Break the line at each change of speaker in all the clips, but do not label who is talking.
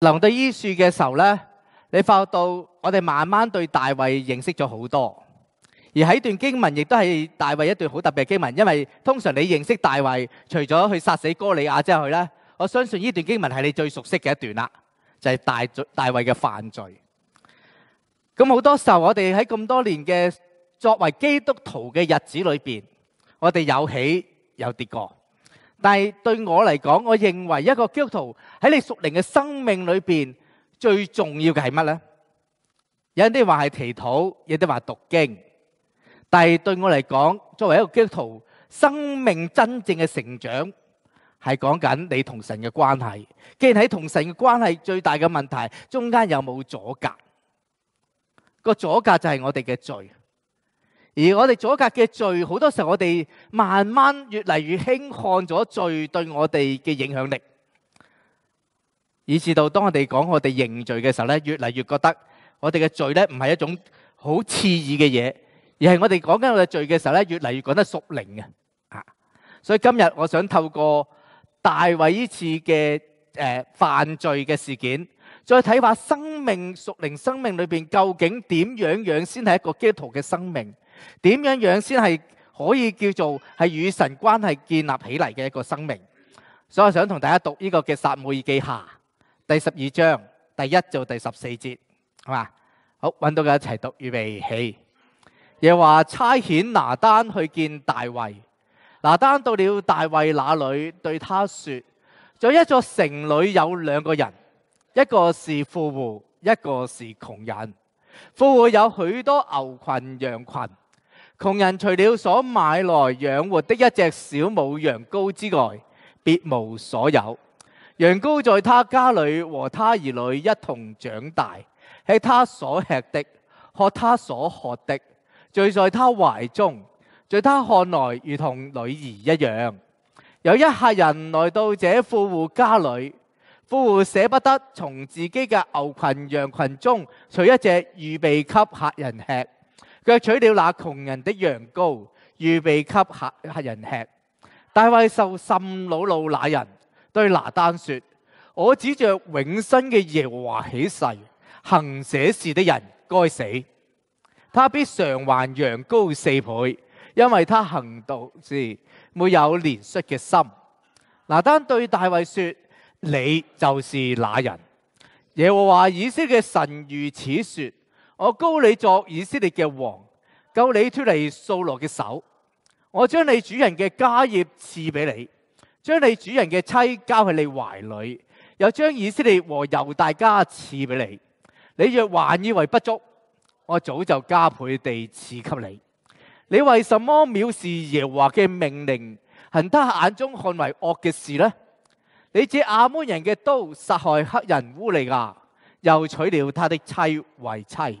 聊到伊树嘅时候咧，你发觉到我哋慢慢对大卫认识咗好多，而喺段经文亦都系大卫一段好特别嘅经文，因为通常你认识大卫，除咗去杀死哥利亚之外咧，我相信呢段经文系你最熟悉嘅一段啦，就系大大卫嘅犯罪。咁好多时候我哋喺咁多年嘅作为基督徒嘅日子里边，我哋有起有跌过。但系对我嚟讲，我认为一个基督徒喺你熟灵嘅生命里边最重要嘅系乜咧？有啲话系祈祷，有啲话读经。但系对我嚟讲，作为一个基督徒，生命真正嘅成长系讲紧你同神嘅关系。既然喺同神嘅关系最大嘅问题，中间有冇阻隔？个阻隔就系我哋嘅罪。而我哋阻隔嘅罪，好多时候我哋慢慢越嚟越轻看咗罪对我哋嘅影响力，以至到当我哋讲我哋认罪嘅时候咧，越嚟越觉得我哋嘅罪咧唔系一种好刺耳嘅嘢，而系我哋讲紧我哋罪嘅时候咧，越嚟越讲得熟灵嘅。啊，所以今日我想透过大卫呢次嘅诶犯罪嘅事件，再睇下生命属灵生命里边究竟点样样先系一个基督徒嘅生命。点样样先系可以叫做系与神关系建立起嚟嘅一个生命？所以想同大家读呢个嘅撒母耳记下第十二章第一到第十四节，系嘛好搵到嘅一齐读，预备起。又话差遣拿单去见大卫。拿单到了大卫那里，对他说：，在一座城里有两个人，一个是富户，一个是穷人。富户有许多牛群羊群。窮人除了所買來養活的一隻小母羊羔之外，別無所有。羊羔在他家裏和他兒女一同長大，喺他所吃的，喝他所喝的，醉在他懷中，在他看來如同女兒一樣。有一客人來到這富户家裏，富户捨不得從自己嘅牛群羊群中取一隻，預備給客人吃。割取了那穷人的羊羔，预备给客客人吃。大卫受甚恼怒，那人对拿单说：我指着永生嘅耶和华起誓，行这事的人该死。他必偿还羊羔四倍，因为他行道是没有怜恤嘅心。拿单对大卫说：你就是那人。耶和华以色列嘅神如此说。我高你作以色列嘅王，救你脱离扫罗嘅手。我将你主人嘅家业赐俾你，将你主人嘅妻交喺你怀里，又将以色列和犹大家赐俾你。你若还以为不足，我早就加倍地赐给你。你为什么藐视耶和华嘅命令，恨他眼中看为恶嘅事呢？你借亚扪人嘅刀杀害黑人乌利亚，又娶了他的妻为妻。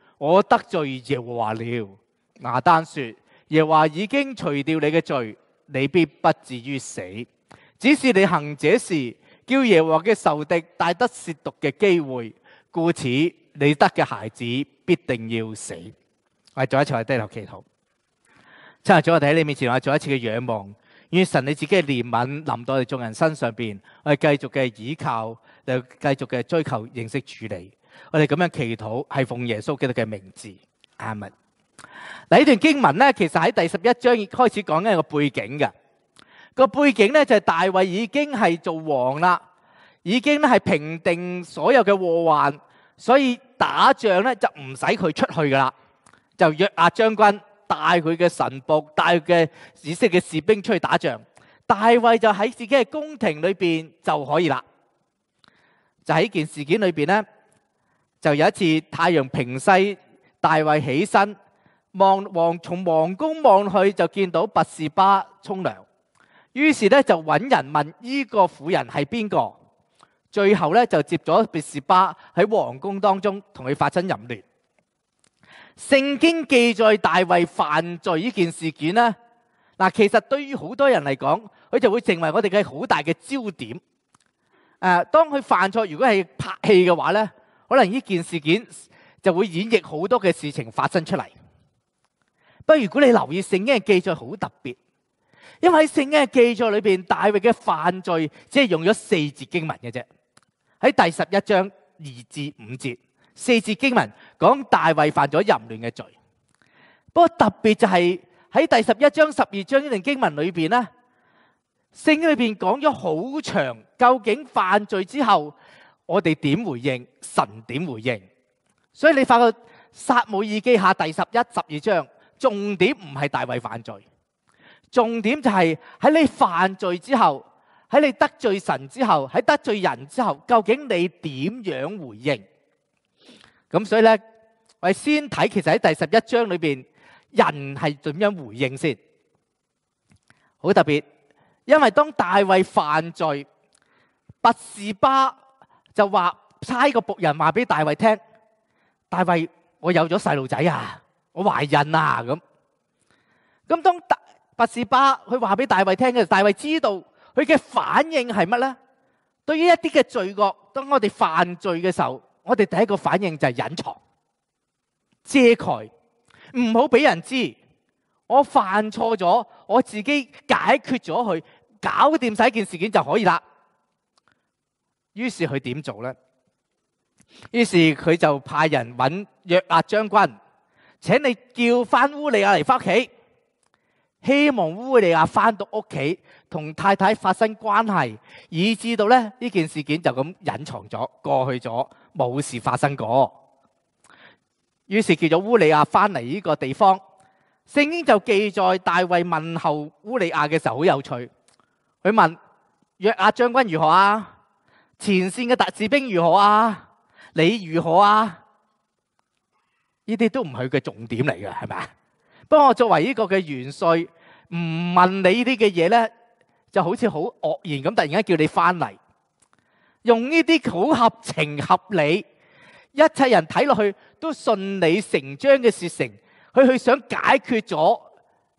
我得罪耶和华了，亚丹说：耶和已经除掉你嘅罪，你必不至于死。只是你行这事，叫耶和嘅仇敌带得亵渎嘅机会，故此你得嘅孩子必定要死。我哋再一次去低头祈祷，今日早我哋喺你面前，我做一次嘅仰望，愿神你自己嘅怜悯临到我哋众人身上边，我哋继续嘅倚靠，又继续嘅追求认识主你。我哋咁样祈祷系奉耶稣基督嘅名字，阿明嗱。呢段经文咧，其实喺第十一章开始讲紧个背景嘅。个背景咧就系大卫已经系做王啦，已经咧系平定所有嘅祸患，所以打仗咧就唔使佢出去噶啦，就约押将军带佢嘅神仆带嘅紫色嘅士兵出去打仗，大卫就喺自己嘅宫廷里边就可以啦。就喺件事件里边咧。就有一次太阳平西，大卫起身望王从王宫望去就见到拔士巴冲凉，于是咧就揾人问呢个妇人系边个，最后咧就接咗拔士巴喺王宫当中同佢发生淫乱。圣经记载大卫犯罪呢件事件咧，嗱其实对于好多人嚟讲，佢就会成为我哋嘅好大嘅焦点。诶，当佢犯错如果系拍戏嘅话咧。可能呢件事件就会演绎好多嘅事情发生出嚟。不如如果你留意圣经嘅记载，好特别，因为圣经嘅记载里边大卫嘅犯罪只系用咗四节经文嘅啫。喺第十一章二至五节，四节经文讲大卫犯咗淫乱嘅罪。不过特别就系喺第十一章、十二章呢段经文里边咧，圣经里边讲咗好长，究竟犯罪之后？我哋点回应神？点回应？所以你发觉《撒姆耳记下》第十一、十二章重点唔系大卫犯罪，重点就系喺你犯罪之后，喺你得罪神之后，喺得罪人之后，究竟你点样回应？咁所以咧，我哋先睇其实喺第十一章里边，人系点样回应先？好特别，因为当大卫犯罪，拔士巴。就話差個仆人話俾大衛聽：大衛，我有咗細路仔啊，我懷孕啊咁。咁當大拔士巴佢話俾大衛聽嘅時候，大衛知道佢嘅反應係乜咧？對於一啲嘅罪惡，當我哋犯罪嘅時候，我哋第一個反應就係隱藏、遮蓋，唔好俾人知。我犯錯咗，我自己解決咗佢，搞掂一件事件就可以啦。于是佢点做咧？于是佢就派人揾约亚将军，请你叫翻乌利亚嚟翻屋企，希望乌利亚翻到屋企同太太发生关系，以致到咧呢件事件就咁隐藏咗过去咗，冇事发生过。于是叫咗乌利亚翻嚟呢个地方，圣经就记载大卫问候乌利亚嘅时候好有趣，佢问约亚将军如何啊？前線嘅特士兵如何啊？你如何啊？呢啲都唔係佢嘅重點嚟嘅，係咪啊？不過作為呢個嘅元帥，唔問你呢啲嘅嘢咧，就好似好愕然咁，突然間叫你翻嚟，用呢啲好合情合理、一切人睇落去都順理成章嘅事情，佢去想解決咗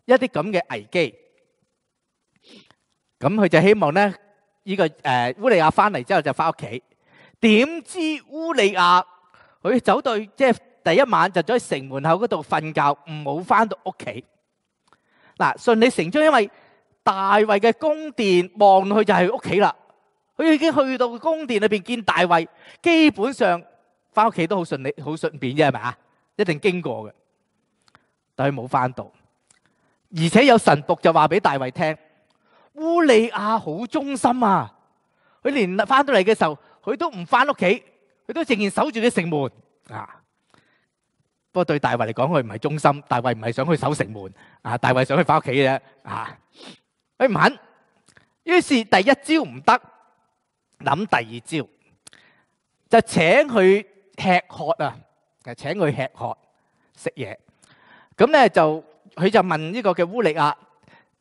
一啲咁嘅危機。咁佢就希望咧。呢个诶乌利亚翻嚟之后就翻屋企，点知乌利亚佢走到即系第一晚就咗喺城门口嗰度瞓觉，唔好翻到屋企。嗱，顺理成章，因为大卫嘅宫殿望去就系屋企啦。佢已经去到宫殿里边见大卫，基本上翻屋企都好顺利、好顺便啫，系咪啊？一定经过嘅，但系冇翻到。而且有神仆就话俾大卫听。乌利亚好忠心啊！佢连翻到嚟嘅时候，佢都唔翻屋企，佢都仍然守住啲城门啊。不过对大卫嚟讲，佢唔系忠心，大卫唔系想去守城门啊，大卫想去翻屋企嘅啫啊。佢唔肯，于是第一招唔得，谂第二招，就请佢吃喝啊，系请佢吃喝食嘢。咁咧就佢就问呢个嘅乌利亚。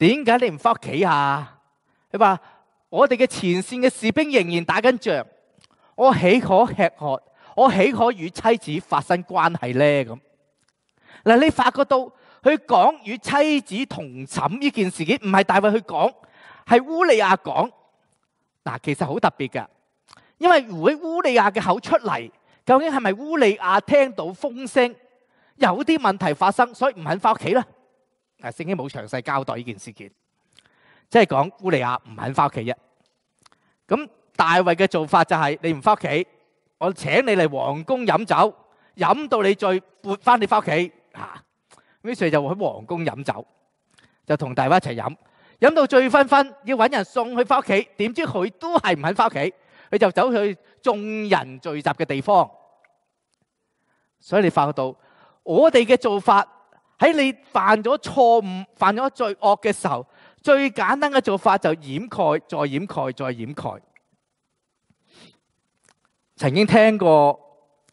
点解你唔翻屋企啊？佢话我哋嘅前线嘅士兵仍然打紧仗，我岂可吃喝？我岂可与妻子发生关系咧？咁嗱，你发觉到佢讲与妻子同寝呢件事件，唔系大卫去讲，系乌利亚讲。嗱，其实好特别噶，因为如果乌利亚嘅口出嚟，究竟系咪乌利亚听到风声，有啲问题发生，所以唔肯翻屋企咧？啊！圣经冇詳細交代呢件事件，即係講烏利亞唔肯翻屋企啫。咁大衛嘅做法就係你唔翻屋企，我請你嚟皇宮飲酒，飲到你醉，撥翻你翻屋企嚇。i 是就喺皇宮飲酒，就同大家一齊飲，飲到醉醺醺，要搵人送去翻屋企。點知佢都係唔肯翻屋企，佢就走去眾人聚集嘅地方。所以你發覺到我哋嘅做法。喺你犯咗錯誤、犯咗罪惡嘅時候，最簡單嘅做法就掩蓋、再掩蓋、再掩蓋。曾經聽過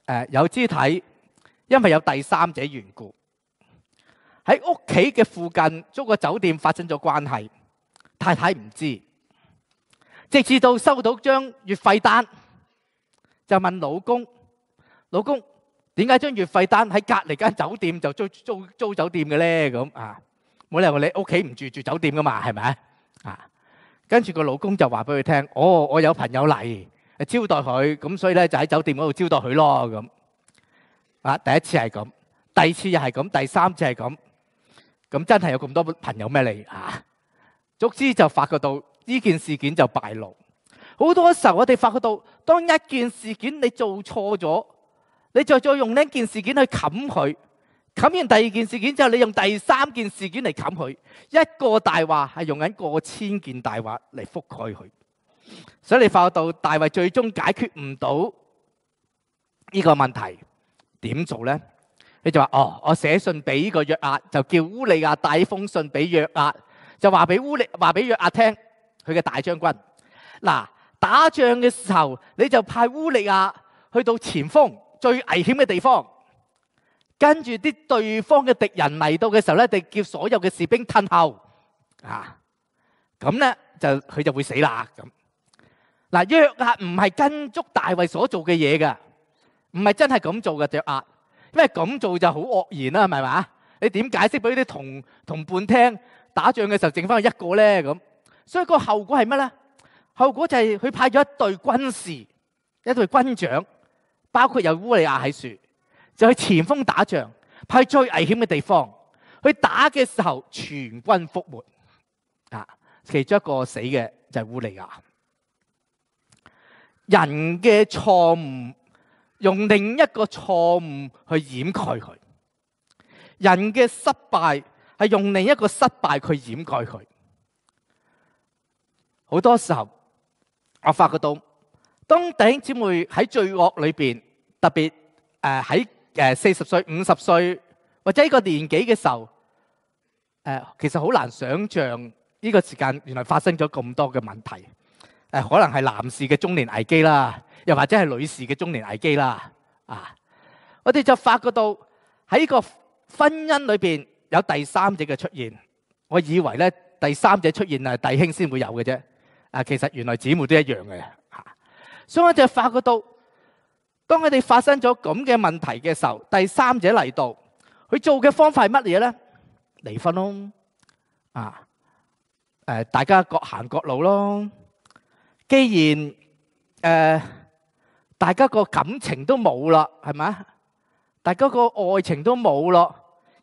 誒有肢體，因為有第三者緣故，喺屋企嘅附近租個酒店發生咗關係，太太唔知，直至到收到張月費單，就問老公：老公。点解将月费单喺隔篱间酒店就租租租酒店嘅咧？咁啊，冇理由你屋企唔住住酒店噶嘛？系咪啊？跟住个老公就话俾佢听：，哦，我有朋友嚟，招待佢，咁所以咧就喺酒店嗰度招待佢咯。咁啊，第一次系咁，第二次又系咁，第三次系咁，咁真系有咁多朋友咩？你啊，足之就发觉到呢件事件就败露。好多时候我哋发觉到，当一件事件你做错咗。你再再用呢件事件去冚佢，冚完第二件事件之后，你用第三件事件嚟冚佢，一个大话系用紧过千件大话嚟覆盖佢，所以你发觉到大卫最终解决唔到呢个问题，点做咧？你就话哦，我写信俾个约押，就叫乌利亚带封信俾约押，就话俾乌力话俾约押听佢嘅大将军嗱打仗嘅时候，你就派乌利亚去到前锋。最危險嘅地方，跟住啲對方嘅敵人嚟到嘅時候咧，就叫所有嘅士兵退後啊！咁咧就佢就會死啦咁。嗱約押唔係跟足大衛所做嘅嘢噶，唔係真係咁做嘅約押，因為咁做就好惡言啦，係咪嘛？你點解釋俾啲同同伴聽？打仗嘅時候剩翻一個咧咁，所以個後果係乜咧？後果就係佢派咗一隊軍士，一隊軍長。包括有乌利亚喺树，就去前锋打仗，派最危险嘅地方去打嘅时候全军覆没啊！其中一个死嘅就系乌利亚。人嘅错误用另一个错误去掩盖佢，人嘅失败系用另一个失败去掩盖佢。好多时候我发觉到。当弟兄姊妹喺罪恶里边，特别诶喺诶四十岁、五十岁或者呢个年纪嘅时候，诶其实好难想象呢个时间原来发生咗咁多嘅问题。诶可能系男士嘅中年危机啦，又或者系女士嘅中年危机啦。啊，我哋就发觉到喺个婚姻里边有第三者嘅出现。我以为咧第三者出现啊，弟兄先会有嘅啫，啊其实原来姊妹都一样嘅。所以我就發覺到，當佢哋發生咗咁嘅問題嘅時候，第三者嚟到，佢做嘅方法係乜嘢咧？離婚咯，啊，誒，大家各行各路咯。既然誒大家個感情都冇啦，係咪啊？大家個愛情都冇咯，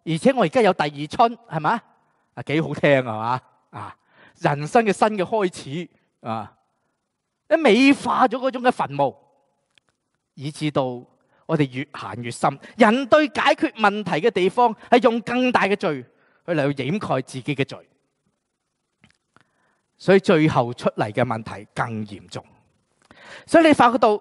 而且我而家有第二春，係咪啊？啊，幾好聽系嘛！啊，人生嘅新嘅開始啊！一美化咗嗰种嘅坟墓，以至到我哋越行越深。人对解决问题嘅地方系用更大嘅罪去嚟掩盖自己嘅罪，所以最后出嚟嘅问题更严重。所以你发觉到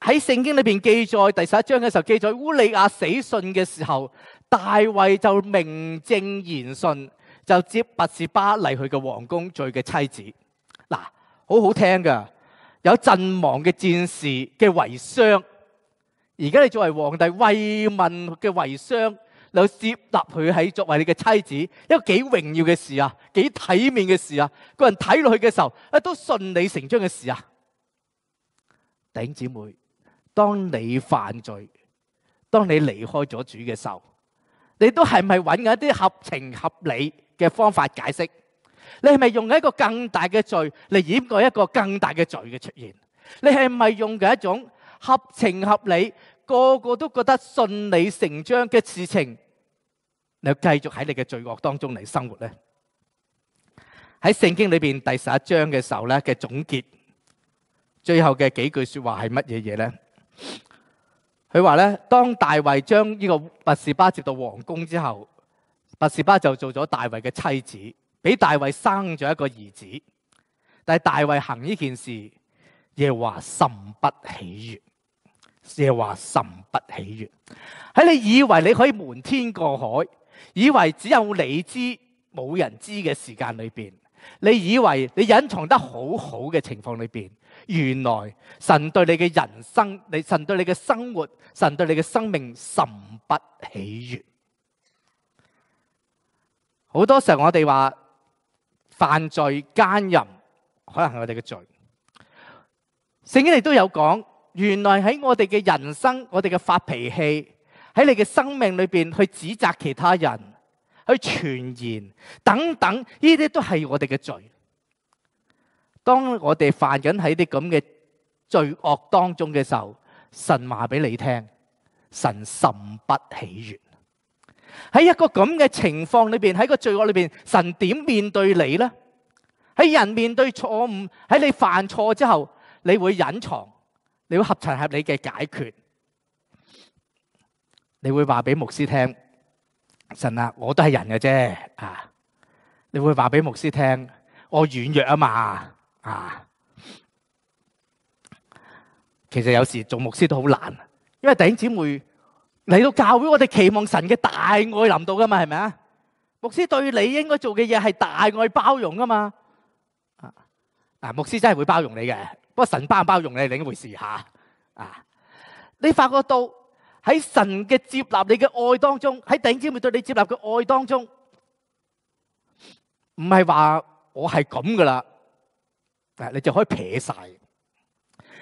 喺圣经里边记载第十一章嘅时候，记载乌利亚死讯嘅时候，大卫就名正言顺就接拔士巴嚟佢嘅王宫罪嘅妻子，嗱，好好听噶。有阵亡嘅战士嘅遗孀，而家你作为皇帝慰问嘅遗孀，你接纳佢喺作为你嘅妻子，一个几荣耀嘅事啊，几体面嘅事啊，个人睇落去嘅时候，啊都顺理成章嘅事啊，顶姊妹，当你犯罪，当你离开咗主嘅时候，你都系咪揾紧一啲合情合理嘅方法解释？你系咪用一个更大嘅罪嚟掩盖一个更大嘅罪嘅出现？你系咪用嘅一种合情合理，个个都觉得顺理成章嘅事情，你继续喺你嘅罪恶当中嚟生活咧？喺圣经里边第十一章嘅时候咧嘅总结，最后嘅几句说话系乜嘢嘢咧？佢话咧，当大卫将呢个拔士巴接到皇宫之后，拔士巴就做咗大卫嘅妻子。俾大卫生咗一个儿子，但系大卫行呢件事，耶华甚不喜悦，耶华甚不喜悦。喺你以为你可以瞒天过海，以为只有你知冇人知嘅时间里边，你以为你隐藏得好好嘅情况里边，原来神对你嘅人生，你神对你嘅生活，神对你嘅生命甚不喜悦。好多时候我哋话。犯罪奸淫可能系我哋嘅罪。圣经亦都有讲，原来喺我哋嘅人生，我哋嘅发脾气，喺你嘅生命里边去指责其他人，去传言等等，呢啲都系我哋嘅罪。当我哋犯紧喺啲咁嘅罪恶当中嘅时候，神话俾你听，神甚不喜悦。喺一个咁嘅情况里边，喺个罪恶里边，神点面对你咧？喺人面对错误，喺你犯错之后，你会隐藏，你会合情合理嘅解决，你会话俾牧师听：神啊，我都系人嘅啫啊！你会话俾牧师听：我软弱啊嘛啊！其实有时做牧师都好难，因为弟兄姊妹。嚟到教会，我哋期望神嘅大爱临到噶嘛？系咪啊？牧师对你应该做嘅嘢系大爱包容噶嘛？啊，啊，牧师真系会包容你嘅，不过神包唔包容你系另一回事吓。啊，你发觉到喺神嘅接纳你嘅爱当中，喺顶尖面对你接纳嘅爱当中，唔系话我系咁噶啦，你就可以撇晒。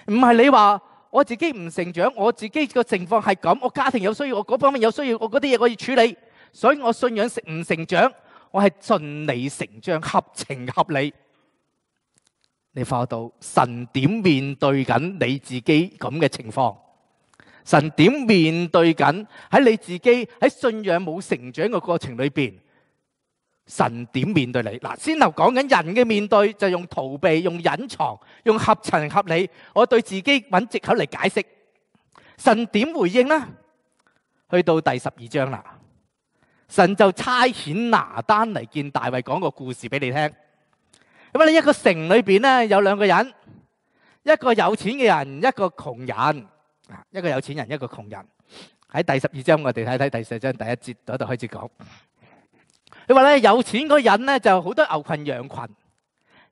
唔系你话。我自己唔成長，我自己個情況係咁。我家庭有需要，我嗰方面有需要，我嗰啲嘢我要處理，所以我信仰成唔成長，我係順理成章、合情合理。你發到神點面對緊你自己咁嘅情況？神點面對緊喺你自己喺信仰冇成長嘅過程裏边？神点面对你？嗱，先头讲紧人嘅面对就用逃避、用隐藏、用合情合理，我对自己揾借口嚟解释。神点回应呢？去到第十二章啦，神就差遣拿单嚟见大卫，讲个故事俾你听。咁你一个城里边呢，有两个人，一个有钱嘅人，一个穷人，一个有钱人，一个穷人。喺第十二章，我哋睇睇第四章第一节嗰度开始讲。你话咧，有钱嗰人咧就好多牛群羊群。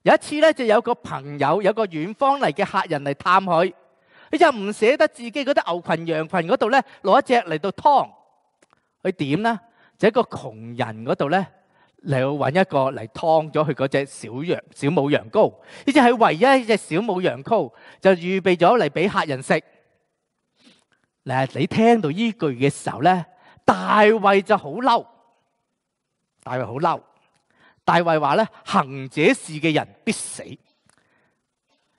有一次咧，就有个朋友，有个远方嚟嘅客人嚟探佢，佢就唔舍得自己嗰啲牛群羊群嗰度咧，攞一只嚟到劏，佢点咧？就喺个穷人嗰度咧嚟搵一个嚟劏咗佢嗰只小羊、小母羊羔。呢只系唯一一只小母羊羔，就预备咗嚟俾客人食。嗱，你听到呢句嘅时候咧，大卫就好嬲。大卫好嬲，大卫话咧：行者事嘅人必死。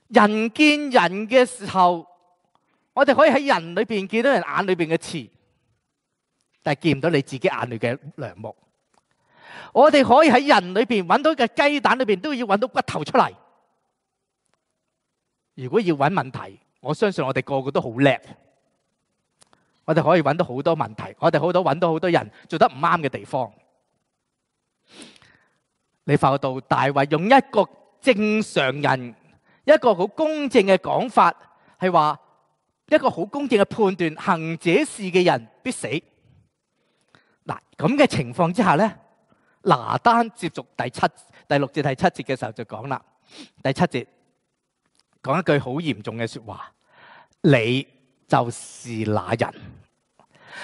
人见人嘅时候，我哋可以喺人里边见到人眼里边嘅刺，但系见唔到你自己眼里嘅良木。我哋可以喺人里边揾到嘅鸡蛋里边都要揾到骨头出嚟。如果要揾问题，我相信我哋个个都好叻。我哋可以揾到好多问题，我哋好多揾到好多人做得唔啱嘅地方。你發到大卫用一個正常人、一個好公正嘅講法，係話一個好公正嘅判斷，行者事嘅人必死。嗱咁嘅情況之下咧，拿單接续第七、第六節第七節嘅時候就講啦，第七節講一句好嚴重嘅说話：你就是那人。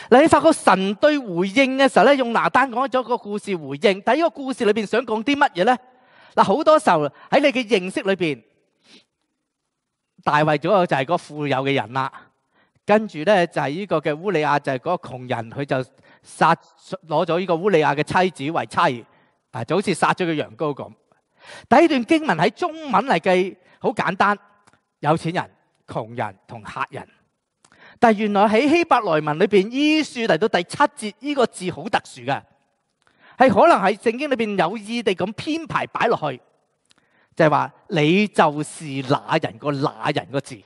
嗱，你发觉神对回应嘅时候咧，用拿单讲咗个故事回应，但系呢个故事里边想讲啲乜嘢咧？嗱，好多时候喺你嘅认识里边，大卫左右就系个富有嘅人啦，跟住咧就系呢个嘅乌利亚就系嗰个穷人，佢就杀攞咗呢个乌利亚嘅妻子为妻，啊，就好似杀咗个羊羔咁。第一段经文喺中文嚟计好简单，有钱人、穷人同客人。但系原来喺希伯来文里边，呢书嚟到第七节，呢个字好特殊嘅，系可能系圣经里边有意地咁编排摆落去，就系话你就是那人个那人个字，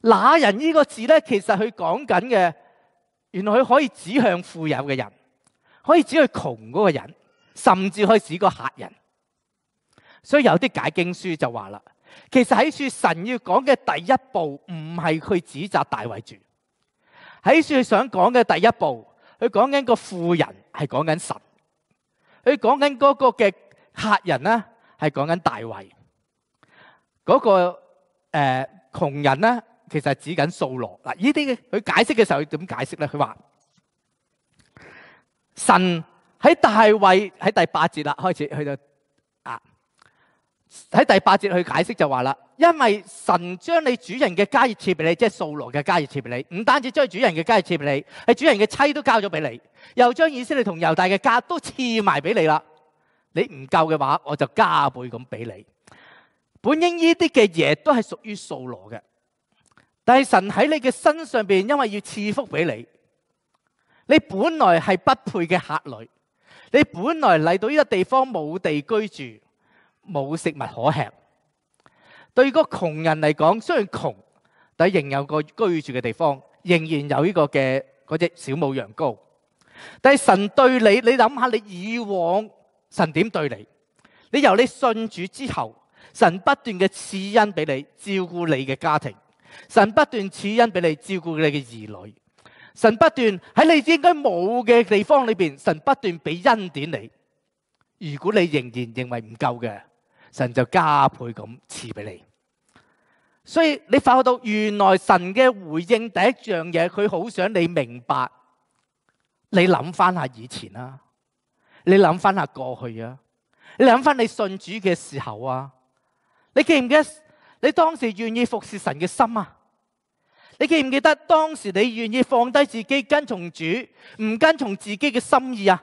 那人呢个字咧，其实佢讲紧嘅，原来佢可以指向富有嘅人，可以指向穷嗰个人，甚至可以指个客人。所以有啲解经书就话啦。其实喺处神要讲嘅第一步唔系去指责大卫住，喺处想讲嘅第一步，佢讲紧个富人系讲紧神，佢讲紧嗰个嘅客人呢系讲紧大卫，嗰个诶穷人呢其实系指紧扫罗嗱，呢啲佢解释嘅时候佢点解释咧？佢话神喺大卫喺第八节啦开始去到。喺第八节去解释就话啦，因为神将你主人嘅家业赐俾你，即系扫罗嘅家业赐俾你，唔单止将主人嘅家业赐俾你，系主人嘅妻都交咗俾你，又将以色列同犹大嘅家都赐埋俾你啦。你唔够嘅话，我就加倍咁俾你。本应呢啲嘅嘢都系属于扫罗嘅，但系神喺你嘅身上边，因为要赐福俾你，你本来系不配嘅客旅，你本来嚟到呢个地方冇地居住。冇食物可吃。对个穷人嚟讲，虽然穷，但仍有个居住嘅地方，仍然有呢个嘅嗰只小母羊羔。但系神对你，你谂下你以往神点对你？你由你信主之后，神不断嘅赐恩俾你，照顾你嘅家庭，神不断赐恩俾你照顾你嘅儿女，神不断喺你应该冇嘅地方里边，神不断俾恩典你。如果你仍然认为唔够嘅，神就加倍咁赐俾你，所以你发觉到原来神嘅回应第一样嘢，佢好想你明白。你谂翻下以前啦，你谂翻下过去啊，你谂翻你信主嘅时候啊，你记唔记得你当时愿意服侍神嘅心啊？你记唔记得当时你愿意放低自己跟从主，唔跟从自己嘅心意啊？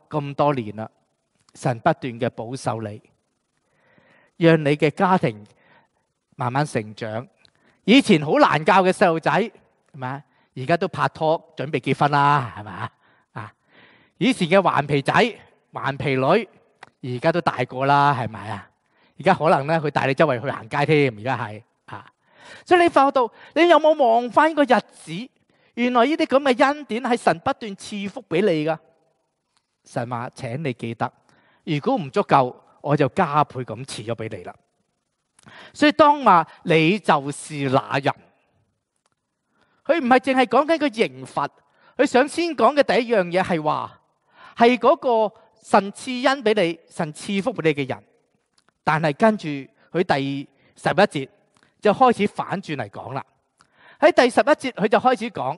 咁多年啦，神不断嘅保守你，让你嘅家庭慢慢成长。以前好难教嘅细路仔，系咪啊？而家都拍拖准备结婚啦，系咪啊？啊，以前嘅顽皮仔、顽皮女，而家都大个啦，系咪啊？而家可能咧，佢带你周围去行街添，而家系啊。所以你发觉到，你有冇望翻个日子？原来呢啲咁嘅恩典系神不断赐福俾你噶。神话，请你记得，如果唔足够，我就加倍咁赐咗俾你啦。所以当话你就是那人。佢唔系净系讲紧个刑罚，佢想先讲嘅第一样嘢系话，系嗰个神赐恩俾你、神赐福俾你嘅人。但系跟住佢第十一节就开始反转嚟讲啦。喺第十一节佢就开始讲。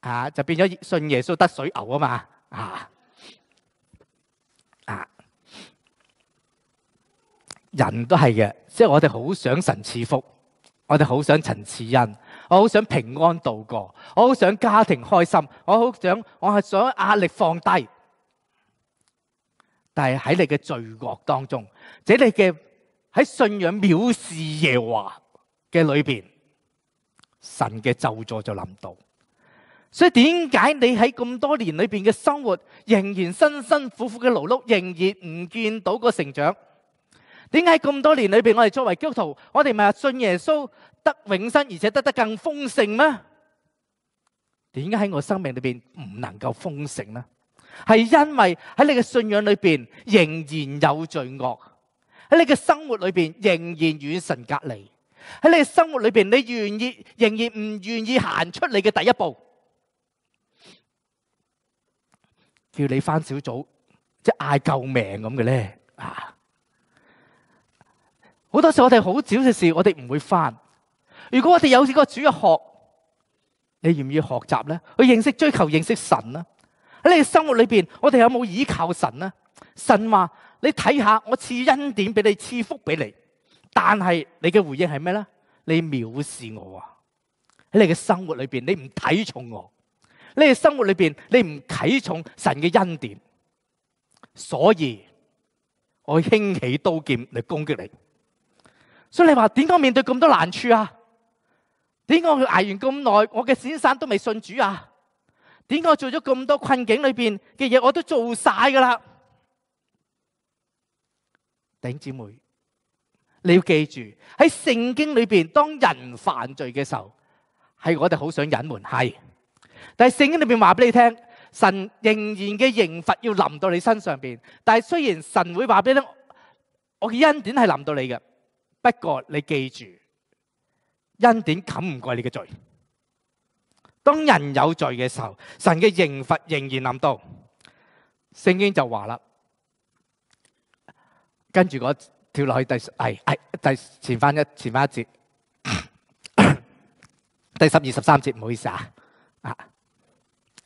啊！就变咗信耶稣得水牛啊嘛！啊啊！人都系嘅，即系我哋好想神赐福，我哋好想神赐恩，我好想平安度过，我好想家庭开心，我好想我系想压力放低。但系喺你嘅罪恶当中，即你嘅喺信仰藐视耶华嘅里边，神嘅咒助就谂到。所以点解你喺咁多年里边嘅生活仍然辛辛苦苦嘅劳碌，仍然唔见到个成长？点解咁多年里边，我哋作为基督徒，我哋咪信耶稣得永生，而且得得更丰盛咩？点解喺我生命里边唔能够丰盛呢？系因为喺你嘅信仰里边仍然有罪恶，喺你嘅生活里边仍然与神隔离，喺你嘅生活里边你愿意仍然唔愿意行出你嘅第一步？叫你翻小组，即系嗌救命咁嘅咧啊！好多时我哋好少嘅事，我哋唔会翻。如果我哋有试个主嘅学，你愿唔愿意学习咧？去认识、追求认识神啦。喺你嘅生活里边，我哋有冇依靠神咧？神话你睇下，我赐恩典俾你，赐福俾你，但系你嘅回应系咩咧？你藐视我啊！喺你嘅生活里边，你唔睇重我。你哋生活里边，你唔启重神嘅恩典，所以我兴起刀剑嚟攻击你。所以你话点解面对咁多难处啊？点解我挨完咁耐，我嘅先生都未信主啊？点解我做咗咁多困境里边嘅嘢，我都做晒噶啦？顶姊妹，你要记住喺圣经里边，当人犯罪嘅时候，系我哋好想隐瞒，系。但系圣经里边话俾你听，神仍然嘅刑罚要临到你身上边。但系虽然神会话俾你听，我嘅恩典系临到你嘅，不过你记住，恩典冚唔过你嘅罪。当人有罪嘅时候，神嘅刑罚仍然临到。圣经就话啦，跟住我跳落去第系系第前翻一前翻一节，第十二十三节，唔好意思啊啊。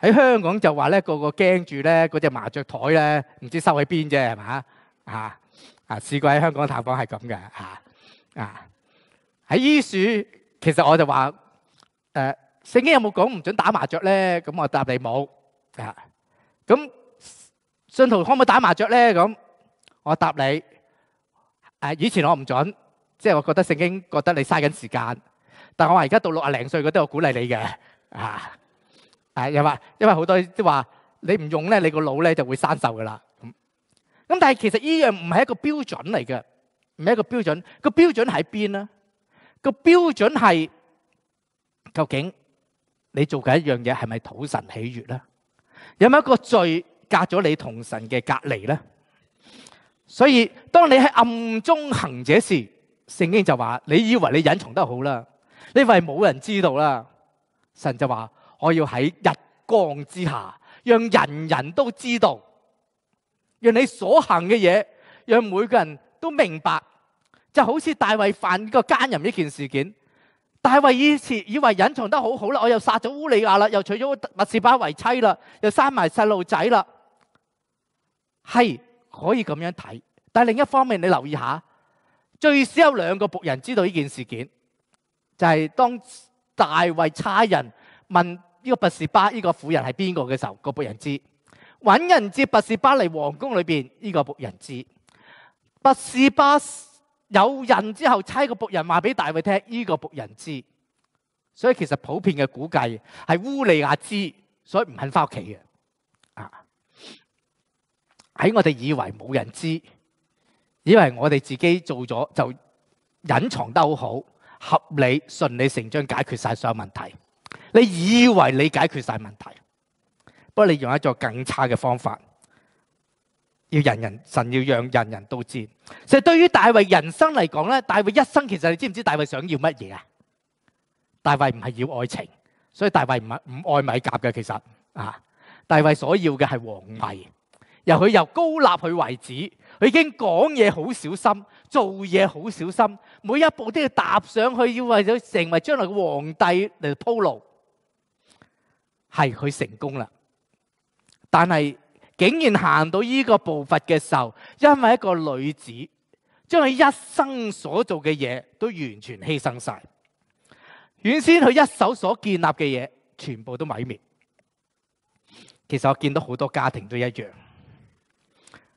喺香港就話咧，個個驚住咧，嗰只麻雀台咧，唔知收喺邊啫，係嘛？嚇！啊，試過喺香港探訪係咁嘅，嚇啊！喺醫署，其實我就話誒，聖經有冇講唔準打麻雀咧？咁我答你冇啊。咁信徒可唔可以打麻雀咧？咁我答你誒，以前我唔準，即係我覺得聖經覺得你嘥緊時間。但我話而家到六啊零歲嗰啲，我鼓勵你嘅啊。啊，因为因为好多即系话你唔用咧，你个脑咧就会生锈噶啦。咁咁但系其实呢样唔系一个标准嚟嘅，唔系一个标准。个标准喺边呢？个标准系究竟你做紧一样嘢系咪土神喜悦呢？有冇一个罪隔咗你同神嘅隔离呢？所以当你喺暗中行者时，圣经就话：你以为你隐藏得好啦，你以为冇人知道啦，神就话。我要喺日光之下，让人人都知道，让你所行嘅嘢，让每个人都明白，就好似大卫犯呢个奸淫呢件事件。大卫以前以为隐藏得好好啦，我又杀咗乌利亚啦，又娶咗密士巴为妻啦，又生埋细路仔啦，系可以咁样睇。但系另一方面，你留意下，最少有两个仆人知道呢件事件，就系当大卫差人。問呢個拔士巴呢個婦人係邊個嘅時候，個仆人知揾人接拔士巴嚟皇宮裏边，呢個仆人知拔士巴有人之後，差個仆人話俾大卫聽，呢個仆人知。所以其實普遍嘅估計係烏利亞知，所以唔肯翻屋企嘅。啊，喺我哋以為冇人知，以為我哋自己做咗就隱藏得好好，合理順理成章解決晒所有問題。你以为你解决晒问题，不过你用一座更差嘅方法。要人人神要让人人都知。其实对于大卫人生嚟讲咧，大卫一生其实你知唔知大卫想要乜嘢啊？大卫唔系要爱情，所以大卫唔系唔爱米甲嘅，其实啊，大卫所要嘅系皇位。由佢由高立去为止。佢已经讲嘢好小心，做嘢好小心，每一步都要踏上去，要为咗成为将来嘅皇帝嚟铺路。系佢成功啦，但系竟然行到呢个步伐嘅时候，因为一个女子，将佢一生所做嘅嘢都完全牺牲晒，原先佢一手所建立嘅嘢，全部都毁灭。其实我见到好多家庭都一样，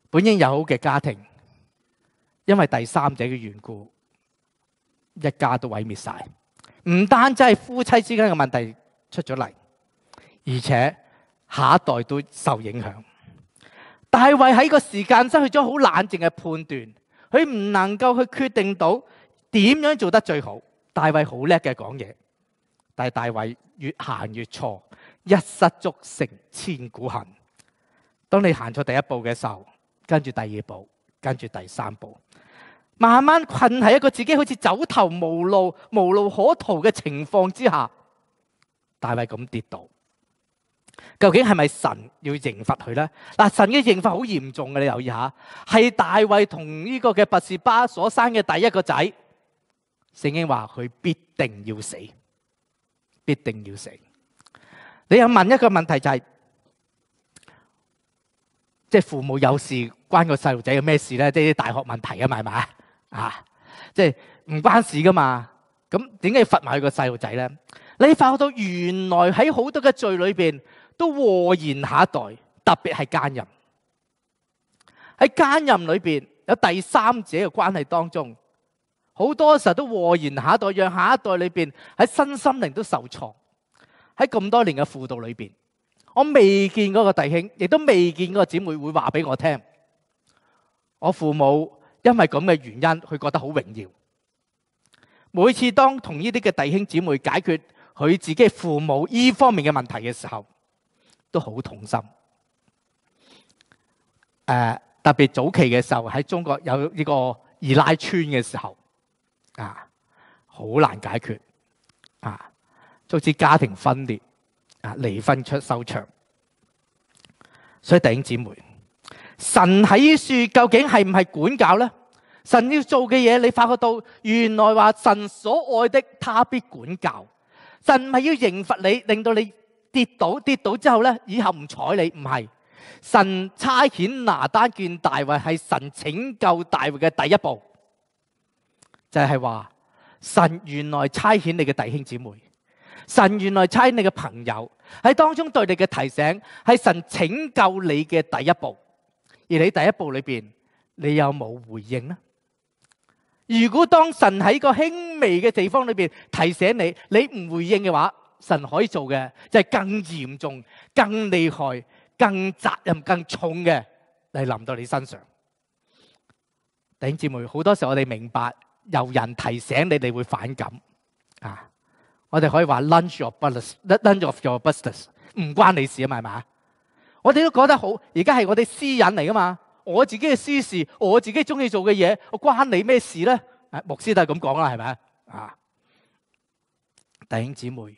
本应有好嘅家庭，因为第三者嘅缘故，一家都毁灭晒。唔单止系夫妻之间嘅问题出咗嚟。而且下一代都受影响。大卫喺个时间失去咗好冷静嘅判断，佢唔能够去决定到点样做得最好。大卫好叻嘅讲嘢，但系大卫越行越错，一失足成千古恨。当你行错第一步嘅时候，跟住第二步，跟住第三步，慢慢困喺一个自己好似走投无路、无路可逃嘅情况之下，大卫咁跌倒。究竟系咪神要刑罚佢咧？嗱，神嘅刑罚好严重嘅，你留意下，系大卫同呢个嘅拔士巴所生嘅第一个仔，圣经话佢必定要死，必定要死。你又问一个问题就系，即系父母有事关个细路仔有咩事咧？即系大学问题啊，系咪啊，即系唔关事噶嘛？咁点解要罚埋佢个细路仔咧？你发觉到原来喺好多嘅罪里边。都祸延下一代，特别系奸淫。喺奸淫里边有第三者嘅关系当中，好多时候都祸延下一代，让下一代里边喺新心灵都受创。喺咁多年嘅辅导里边，我未见嗰个弟兄，亦都未见嗰个姊妹会话俾我听。我父母因为咁嘅原因，佢觉得好荣耀。每次当同呢啲嘅弟兄姊妹解决佢自己父母呢方面嘅问题嘅时候，都好痛心，诶，特别早期嘅时候喺中国有呢个二奶村嘅时候，啊，好难解决，啊，导致家庭分裂，啊，离婚出收场。所以弟兄姊妹，神喺树究竟系唔系管教咧？神要做嘅嘢，你发觉到原来话神所爱的，他必管教。神唔系要刑罚你，令到你。跌倒跌倒之后咧，以后唔睬你，唔系神差遣拿单见大卫，系神拯救大卫嘅第一步，就系话神原来差遣你嘅弟兄姊妹，神原来差你嘅朋友喺当中对你嘅提醒，系神拯救你嘅第一步。而你第一步里边，你有冇回应呢？如果当神喺个轻微嘅地方里边提醒你，你唔回应嘅话，神可以做嘅就系更严重、更厉害、更责任、更重嘅嚟临到你身上。弟兄姊妹，好多时候我哋明白，有人提醒你，你会反感啊。我哋可以话 lunch o f busts，lunch or b u s i n e s s 唔关你事啊，系嘛？我哋都觉得好，而家系我哋私隐嚟噶嘛，我自己嘅私事，我自己中意做嘅嘢，我关你咩事咧？牧师都系咁讲啦，系咪啊？弟兄姊妹。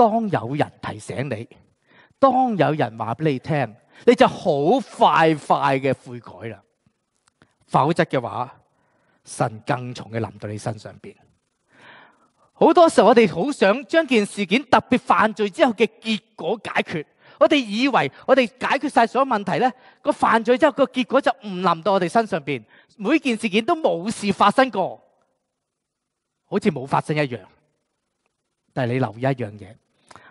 当有人提醒你，当有人话俾你听，你就好快快嘅悔改啦。否则嘅话，神更重嘅临到你身上边。好多时候我哋好想将件事件特别犯罪之后嘅结果解决，我哋以为我哋解决晒所有问题咧，个犯罪之后个结果就唔临到我哋身上边，每件事件都冇事发生过，好似冇发生一样。但系你留意一样嘢。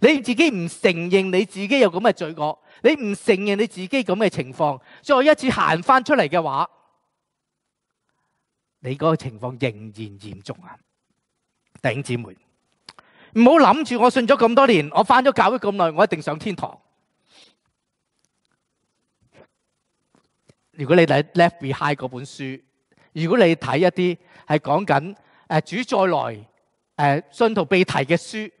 你自己唔承认你自己有咁嘅罪过，你唔承认你自己咁嘅情况，再一次行翻出嚟嘅话，你嗰个情况仍然严重啊！弟姐妹，唔好谂住我信咗咁多年，我翻咗教会咁耐，我一定上天堂。如果你睇《Left Behind》嗰本书，如果你睇一啲系讲紧诶主再来诶信徒被提嘅书。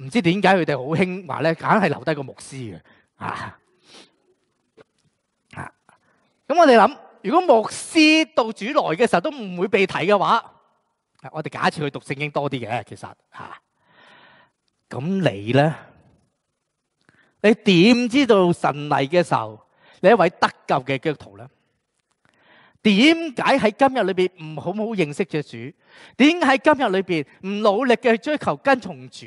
唔知點解佢哋好興話咧，梗係留低個牧師嘅啊啊！咁我哋諗，如果牧師到主來嘅時候都唔會被提嘅話，我哋假設去讀聖經多啲嘅，其實嚇咁你咧，你點知道神嚟嘅時候你一位得救嘅基督徒咧？點解喺今日裏边唔好好認識只主？點解喺今日裏边唔努力嘅去追求跟從主？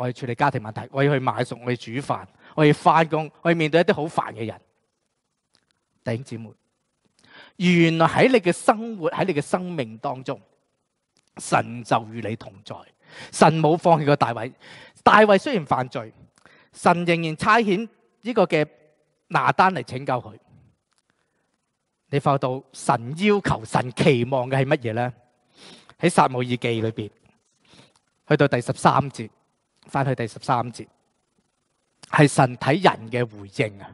我要处理家庭问题，我要去买餸，我要煮飯，我要翻工，我要面對一啲好煩嘅人。弟兄姊妹，原來喺你嘅生活喺你嘅生命當中，神就與你同在。神冇放棄過大卫，大卫雖然犯罪，神仍然差遣呢個嘅拿單嚟拯救佢。你發到神要求、神期望嘅係乜嘢咧？喺撒母耳記裏边，去到第十三節。翻去第十三节，系神睇人嘅回应啊！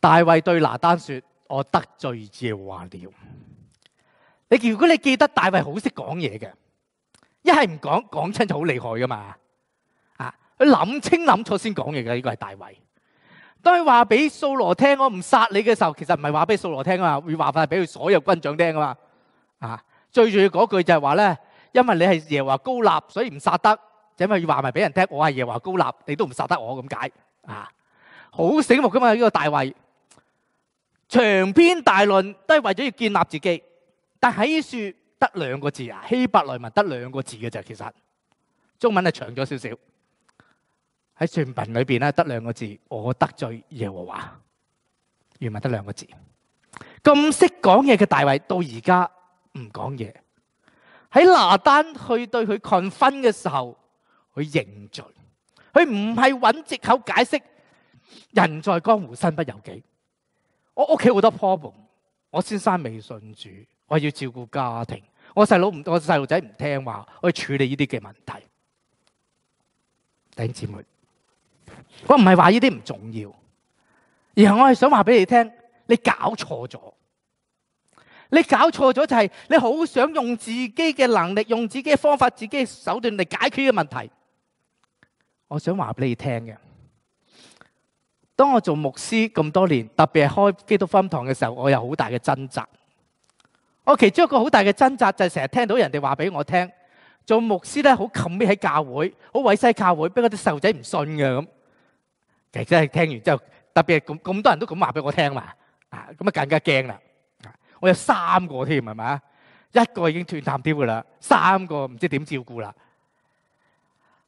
大卫对拿单说：我得罪耶和了。你如果你记得大卫好识讲嘢嘅，一系唔讲，讲亲就好厉害噶嘛。啊，佢谂清谂错先讲嘢嘅，呢个系大卫。当佢话俾扫罗听我唔杀你嘅时候，其实唔系话俾扫罗听啊，会话翻俾佢所有军长听啊。嘛。啊，最重要嗰句就系话咧，因为你系耶和高立，所以唔杀得。就咪話埋俾人聽，我係耶和華高立，你都唔殺得我咁解啊！好醒目噶嘛？呢個大卫，長篇大論都係為咗要建立自己，但喺書得兩個字啊，希伯來文得兩個字嘅就其實中文係長咗少少。喺全文裏边咧得兩個字，我得罪耶和華。原文得兩個字，咁識講嘢嘅大卫到而家唔講嘢。喺拿單去對佢抗 m 嘅時候。佢认罪，佢唔係揾藉口解釋。人在江湖身不由己，我屋企好多 problem。我先生未信主，我要照顧家庭。我细佬唔，我细路仔唔听话，我要处理呢啲嘅问题。弟兄姊妹，我唔係话呢啲唔重要，而系我系想话俾你听，你搞错咗，你搞错咗就系你好想用自己嘅能力、用自己嘅方法、自己嘅手段嚟解决嘅问题。我想话俾你听嘅，当我做牧师咁多年，特别系开基督分堂嘅时候，我有好大嘅挣扎。我其中一个好大嘅挣扎就系成日听到人哋话俾我听，做牧师咧好冚咩喺教会，好委西教会，不过啲细路仔唔信嘅咁。其实系听完之后，特别系咁咁多人都咁话俾我听嘛，咁啊更加惊啦。我有三个添系啊？一个已经断淡啲噶啦，三个唔知点照顾啦。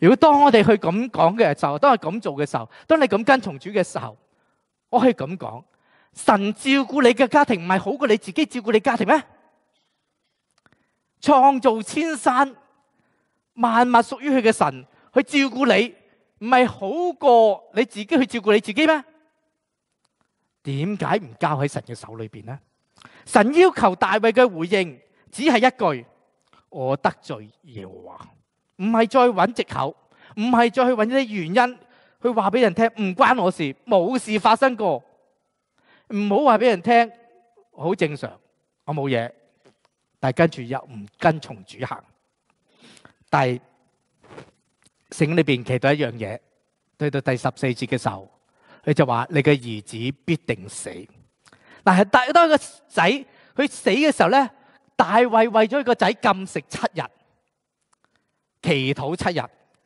如果当我哋去咁讲嘅时候，当佢咁做嘅时候，当你咁跟从主嘅时候，我可以咁讲：神照顾你嘅家庭唔系好过你自己照顾你家庭咩？创造千山万物属于佢嘅神去照顾你，唔系好过你自己去照顾你自己咩？点解唔交喺神嘅手里边呢？神要求大卫嘅回应只系一句：我得罪耶和华。唔系再揾藉口，唔系再去揾啲原因去话俾人听，唔关我事，冇事发生过。唔好话俾人听，好正常，我冇嘢。但系跟住又唔跟从主行。但系圣里边期待一样嘢，去到第十四节嘅时候，佢就话：你嘅儿子必定死。但系但当个仔佢死嘅时候咧，大卫为咗个仔禁食七日。祈祷七日，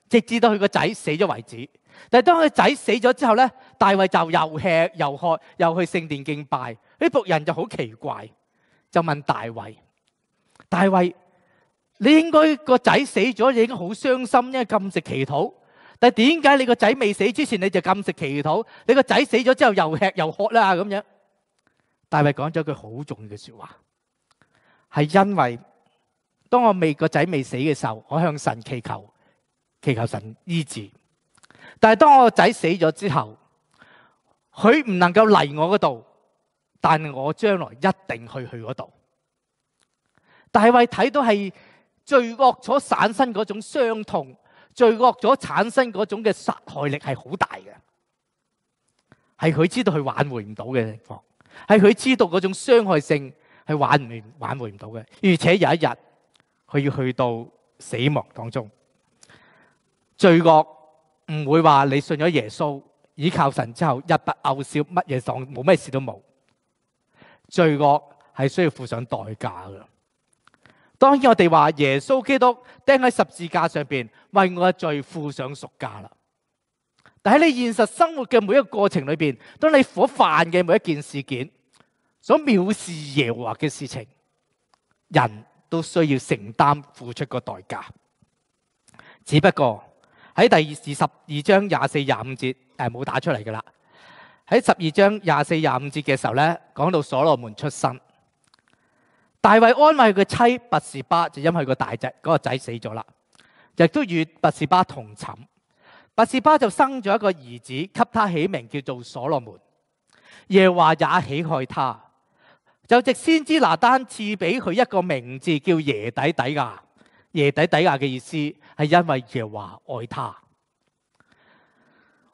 直至到佢个仔死咗为止。但系当佢仔死咗之后咧，大卫就又吃又喝，又去圣殿敬拜。啲仆人就好奇怪，就问大卫：，大卫，你应该个仔死咗，你已经好伤心，因为禁食祈祷。但系点解你个仔未死之前你就禁食祈祷？你个仔死咗之后又吃又喝啦咁样？大卫讲咗句好重要嘅说话，系因为。当我未个仔未死嘅时候，我向神祈求，祈求神医治。但系当我个仔死咗之后，佢唔能够嚟我嗰度，但我将来一定去去嗰度。大卫睇到系罪恶所产生嗰种伤痛，罪恶所产生嗰种嘅杀害力系好大嘅，系佢知道佢挽回唔到嘅情况，系佢知道嗰种伤害性系挽唔挽回唔到嘅，而且有一日。佢要去到死亡当中，罪恶唔会话你信咗耶稣倚靠神之后一不懊笑，乜嘢丧冇咩事都冇，罪恶系需要付上代价噶。当然我哋话耶稣基督钉喺十字架上边为我嘅罪付上赎价啦。但喺你现实生活嘅每一个过程里边，当你所犯嘅每一件事件，所藐视耶和华嘅事情，人。都需要承担付出个代价。只不过喺第二十二章廿四廿五节，诶冇打出嚟噶啦。喺十二章廿四廿五节嘅时候咧，讲到所罗门出生，大卫安慰佢妻拔士巴，就因为个大仔嗰个仔死咗啦，亦都与拔士巴同寝。拔士巴就生咗一个儿子，给他起名叫做所罗门。耶华也喜爱他。就直先知拿单赐俾佢一个名字叫耶底底亚，耶底底亚嘅意思系因为耶华爱他。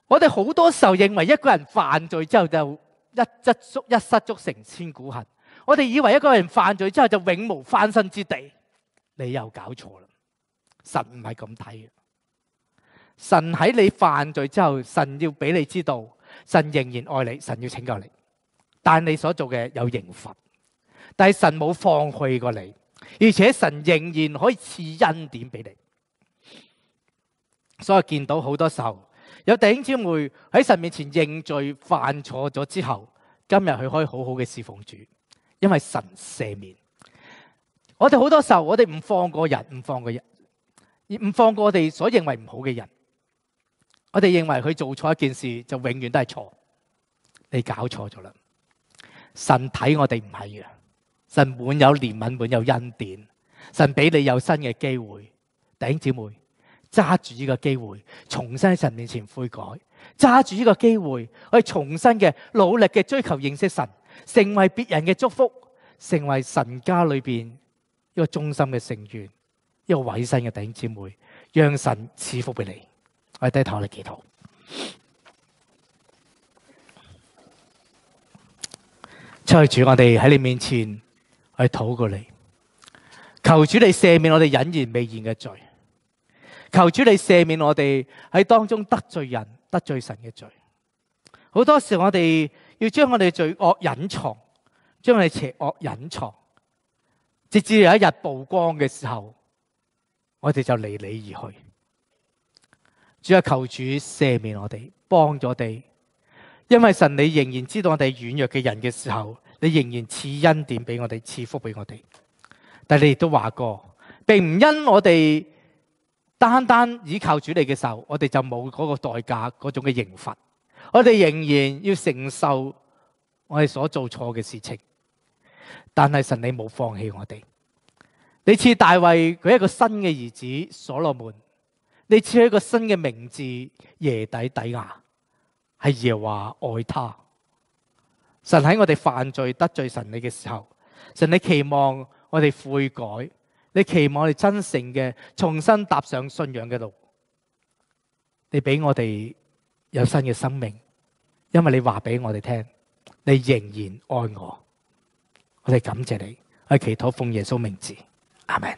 我哋好多时候认为一个人犯罪之后就一失足一失足成千古恨，我哋以为一个人犯罪之后就永无翻身之地。你又搞错啦，神唔系咁睇嘅。神喺你犯罪之后，神要俾你知道，神仍然爱你，神要拯救你。但你所做嘅有刑罚，但系神冇放弃过你，而且神仍然可以赐恩典俾你。所以见到好多候，有弟兄姊妹喺神面前认罪犯错咗之后，今日佢可以好好嘅侍奉主，因为神赦免。我哋好多候，我哋唔放过人，唔放过人，唔放过我哋所认为唔好嘅人。我哋认为佢做错一件事就永远都系错，你搞错咗啦。神睇我哋唔系嘅，神满有怜悯，满有恩典。神俾你有新嘅机会，顶姊妹，揸住呢个机会，重新喺神面前悔改，揸住呢个机会，去重新嘅努力嘅追求认识神，成为别人嘅祝福，成为神家里边一个忠心嘅成员，一个伟新嘅顶姊妹，让神赐福俾你。我低头嚟祈祷。求主我哋喺你面前去讨过你，求主你赦免我哋隐言未言嘅罪，求主你赦免我哋喺当中得罪人、得罪神嘅罪。好多时我哋要将我哋罪恶隐藏，将我哋邪恶隐藏，直至有一日曝光嘅时候，我哋就离你而去。主啊，求主赦免我哋，帮咗我哋。因为神你仍然知道我哋软弱嘅人嘅时候，你仍然赐恩典俾我哋，赐福俾我哋。但系你亦都话过，并唔因我哋单单依靠主你嘅候，我哋就冇嗰个代价嗰种嘅刑罚。我哋仍然要承受我哋所做错嘅事情。但系神你冇放弃我哋，你赐大卫佢一个新嘅儿子所罗门，你赐一个新嘅名字耶底底亚。系耶华爱他，神喺我哋犯罪得罪神你嘅时候，神你期望我哋悔改，你期望我哋真诚嘅重新踏上信仰嘅路，你俾我哋有新嘅生命，因为你话俾我哋听，你仍然爱我，我哋感谢你，我哋祈祷奉耶稣名字，阿门。